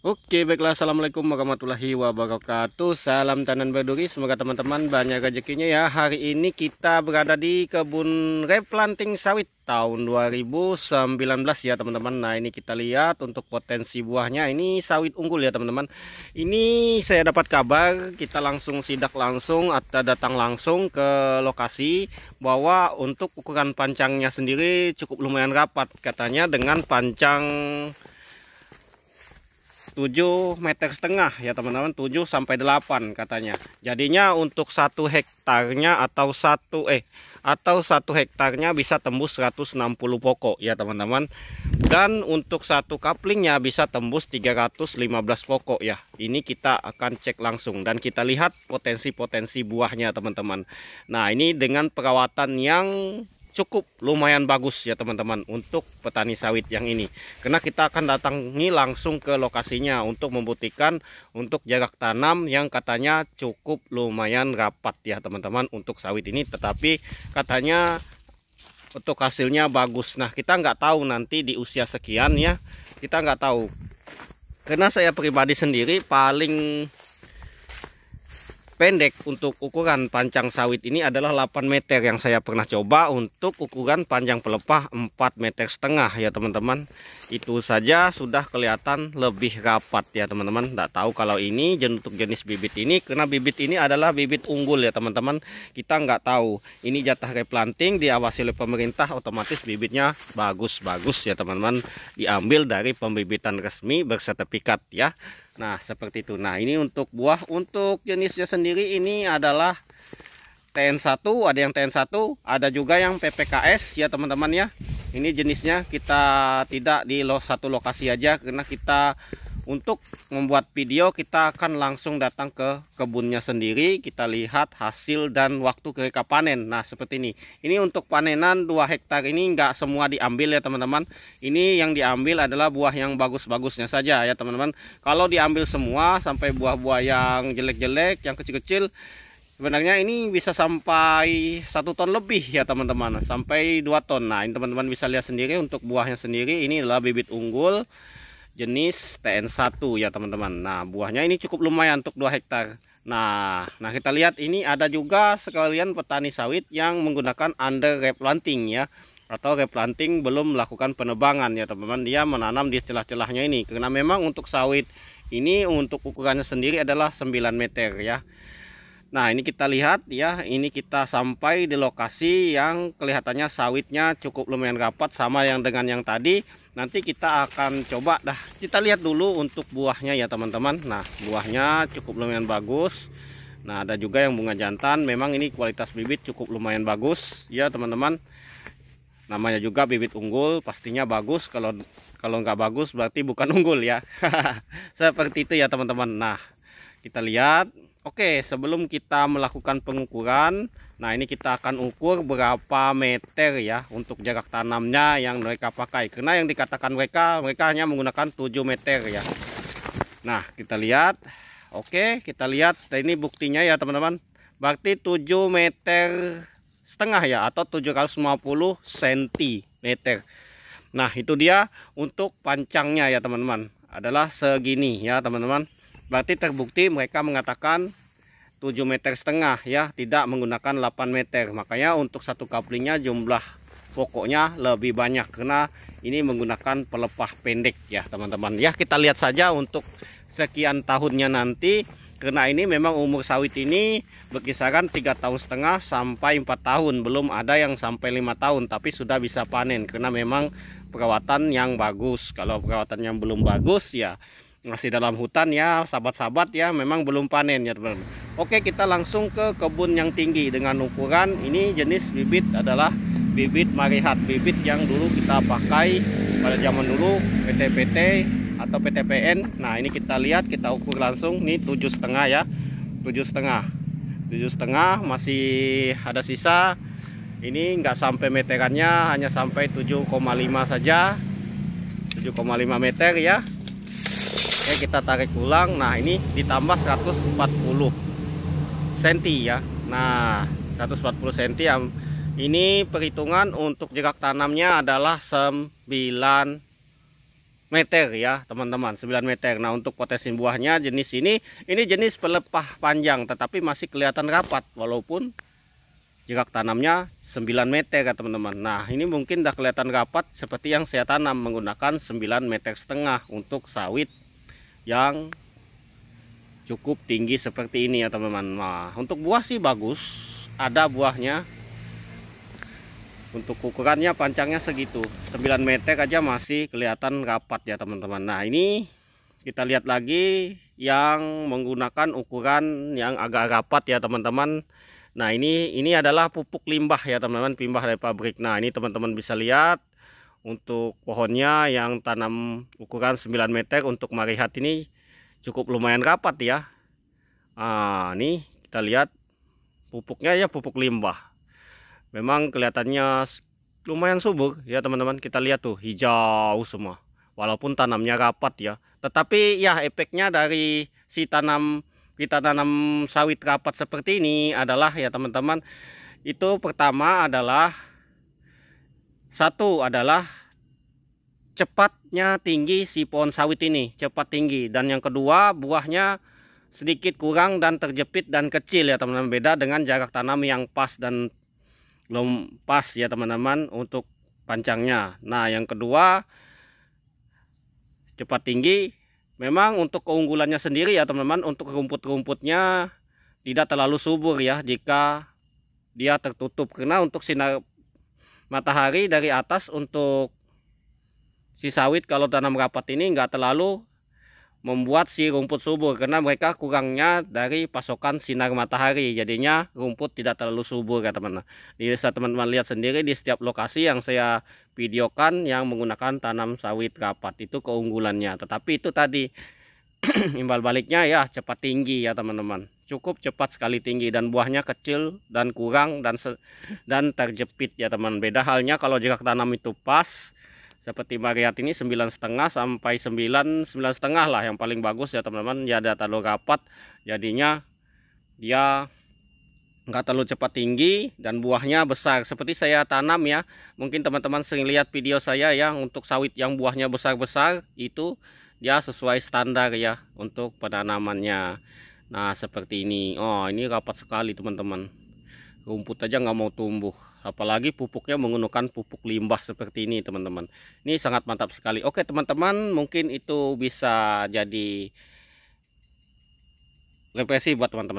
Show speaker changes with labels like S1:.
S1: Oke baiklah assalamualaikum warahmatullahi wabarakatuh Salam tanan berduri semoga teman-teman banyak rezekinya ya Hari ini kita berada di kebun replanting sawit tahun 2019 ya teman-teman Nah ini kita lihat untuk potensi buahnya ini sawit unggul ya teman-teman Ini saya dapat kabar kita langsung sidak langsung atau datang langsung ke lokasi Bahwa untuk ukuran pancangnya sendiri cukup lumayan rapat katanya dengan pancang 7 meter setengah ya teman-teman 7 sampai 8 katanya jadinya untuk satu hektarnya atau satu eh atau satu hektarnya bisa tembus 160 pokok ya teman-teman dan untuk satu kaplingnya bisa tembus 315 pokok ya ini kita akan cek langsung dan kita lihat potensi-potensi buahnya teman-teman nah ini dengan perawatan yang cukup lumayan bagus ya teman-teman untuk petani sawit yang ini karena kita akan datangi langsung ke lokasinya untuk membuktikan untuk jarak tanam yang katanya cukup lumayan rapat ya teman-teman untuk sawit ini tetapi katanya untuk hasilnya bagus nah kita nggak tahu nanti di usia sekian ya kita nggak tahu karena saya pribadi sendiri paling pendek untuk ukuran panjang sawit ini adalah 8 meter yang saya pernah coba untuk ukuran panjang pelepah 4 meter setengah ya teman-teman itu saja sudah kelihatan lebih rapat ya teman-teman tidak tahu kalau ini untuk jenis bibit ini karena bibit ini adalah bibit unggul ya teman-teman kita nggak tahu ini jatah replanting diawasi oleh pemerintah otomatis bibitnya bagus-bagus ya teman-teman diambil dari pembibitan resmi bersertifikat ya Nah seperti itu. Nah ini untuk buah untuk jenisnya sendiri ini adalah TN1, ada yang TN1, ada juga yang PPKS ya teman-teman ya. Ini jenisnya kita tidak di satu lokasi aja karena kita untuk membuat video kita akan langsung datang ke kebunnya sendiri Kita lihat hasil dan waktu kereka panen Nah seperti ini Ini untuk panenan 2 hektar ini nggak semua diambil ya teman-teman Ini yang diambil adalah buah yang bagus-bagusnya saja ya teman-teman Kalau diambil semua sampai buah-buah yang jelek-jelek yang kecil-kecil sebenarnya ini bisa sampai satu ton lebih ya teman-teman sampai 2 ton nah ini teman-teman bisa lihat sendiri untuk buahnya sendiri ini adalah bibit unggul jenis TN1 ya teman-teman nah buahnya ini cukup lumayan untuk 2 hektar nah nah kita lihat ini ada juga sekalian petani sawit yang menggunakan under replanting ya atau replanting belum melakukan penebangan ya teman-teman dia menanam di celah-celahnya ini karena memang untuk sawit ini untuk ukurannya sendiri adalah 9 meter ya Nah ini kita lihat ya ini kita sampai di lokasi yang kelihatannya sawitnya cukup lumayan rapat sama yang dengan yang tadi Nanti kita akan coba dah kita lihat dulu untuk buahnya ya teman-teman Nah buahnya cukup lumayan bagus Nah ada juga yang bunga jantan memang ini kualitas bibit cukup lumayan bagus ya teman-teman Namanya juga bibit unggul pastinya bagus kalau kalau nggak bagus berarti bukan unggul ya Seperti itu ya teman-teman Nah kita lihat Oke, sebelum kita melakukan pengukuran, nah ini kita akan ukur berapa meter ya untuk jarak tanamnya yang mereka pakai. Karena yang dikatakan mereka, mereka hanya menggunakan 7 meter ya. Nah, kita lihat. Oke, kita lihat. ini buktinya ya teman-teman. Berarti 7 meter setengah ya atau 750 cm. Nah, itu dia untuk pancangnya ya teman-teman. Adalah segini ya teman-teman berarti terbukti mereka mengatakan 7 meter setengah ya tidak menggunakan 8 meter makanya untuk satu kaplingnya jumlah pokoknya lebih banyak karena ini menggunakan pelepah pendek ya teman-teman ya kita lihat saja untuk sekian tahunnya nanti karena ini memang umur sawit ini berkisaran tiga tahun setengah sampai empat tahun belum ada yang sampai lima tahun tapi sudah bisa panen karena memang perawatan yang bagus kalau perawatan yang belum bagus ya masih dalam hutan ya sahabat-sahabat ya memang belum panen ya teman-teman Oke kita langsung ke kebun yang tinggi dengan ukuran ini jenis bibit adalah bibit marihat bibit yang dulu kita pakai pada zaman dulu PT-PT atau PTPN nah ini kita lihat kita ukur langsung ini tujuh setengah ya tujuh setengah tujuh setengah masih ada sisa ini nggak sampai meterannya hanya sampai 7,5 saja 7,5 meter ya Oke kita tarik ulang Nah ini ditambah 140 cm ya Nah 140 cm ya. Ini perhitungan untuk jarak tanamnya adalah 9 meter ya teman-teman 9 meter Nah untuk potensi buahnya jenis ini Ini jenis pelepah panjang tetapi masih kelihatan rapat Walaupun jarak tanamnya 9 meter ya teman-teman Nah ini mungkin udah kelihatan rapat seperti yang saya tanam menggunakan 9 meter setengah untuk sawit yang cukup tinggi seperti ini ya teman-teman nah, untuk buah sih bagus ada buahnya untuk ukurannya panjangnya segitu 9 meter aja masih kelihatan rapat ya teman-teman nah ini kita lihat lagi yang menggunakan ukuran yang agak rapat ya teman-teman nah ini ini adalah pupuk limbah ya teman-teman limbah dari pabrik nah ini teman-teman bisa lihat untuk pohonnya yang tanam ukuran 9 meter untuk marihat ini cukup lumayan rapat ya nah, nih kita lihat pupuknya ya pupuk limbah memang kelihatannya lumayan subur ya teman-teman kita lihat tuh hijau semua walaupun tanamnya rapat ya tetapi ya efeknya dari si tanam kita tanam sawit rapat seperti ini adalah ya teman-teman itu pertama adalah satu adalah cepatnya tinggi si pohon sawit ini, cepat tinggi. Dan yang kedua, buahnya sedikit kurang dan terjepit dan kecil ya teman-teman. Beda dengan jarak tanam yang pas dan belum pas ya teman-teman untuk pancangnya. Nah, yang kedua cepat tinggi memang untuk keunggulannya sendiri ya teman-teman untuk rumput-rumputnya tidak terlalu subur ya jika dia tertutup karena untuk sinar matahari dari atas untuk si sawit kalau tanam rapat ini nggak terlalu membuat si rumput subur karena mereka kurangnya dari pasokan sinar matahari jadinya rumput tidak terlalu subur ya teman-teman bisa teman-teman lihat sendiri di setiap lokasi yang saya videokan yang menggunakan tanam sawit rapat itu keunggulannya tetapi itu tadi imbal baliknya ya cepat tinggi ya teman-teman cukup cepat sekali tinggi dan buahnya kecil dan kurang dan dan terjepit ya teman. Beda halnya kalau jika tanam itu pas seperti mariat ini sembilan setengah sampai 9 sembilan setengah lah yang paling bagus ya teman-teman ya ada terlalu rapat jadinya dia nggak terlalu cepat tinggi dan buahnya besar seperti saya tanam ya mungkin teman-teman sering lihat video saya ya untuk sawit yang buahnya besar-besar itu dia sesuai standar ya untuk penanamannya nah seperti ini oh ini rapat sekali teman-teman rumput aja nggak mau tumbuh apalagi pupuknya menggunakan pupuk limbah seperti ini teman-teman ini sangat mantap sekali oke teman-teman mungkin itu bisa jadi represi buat teman-teman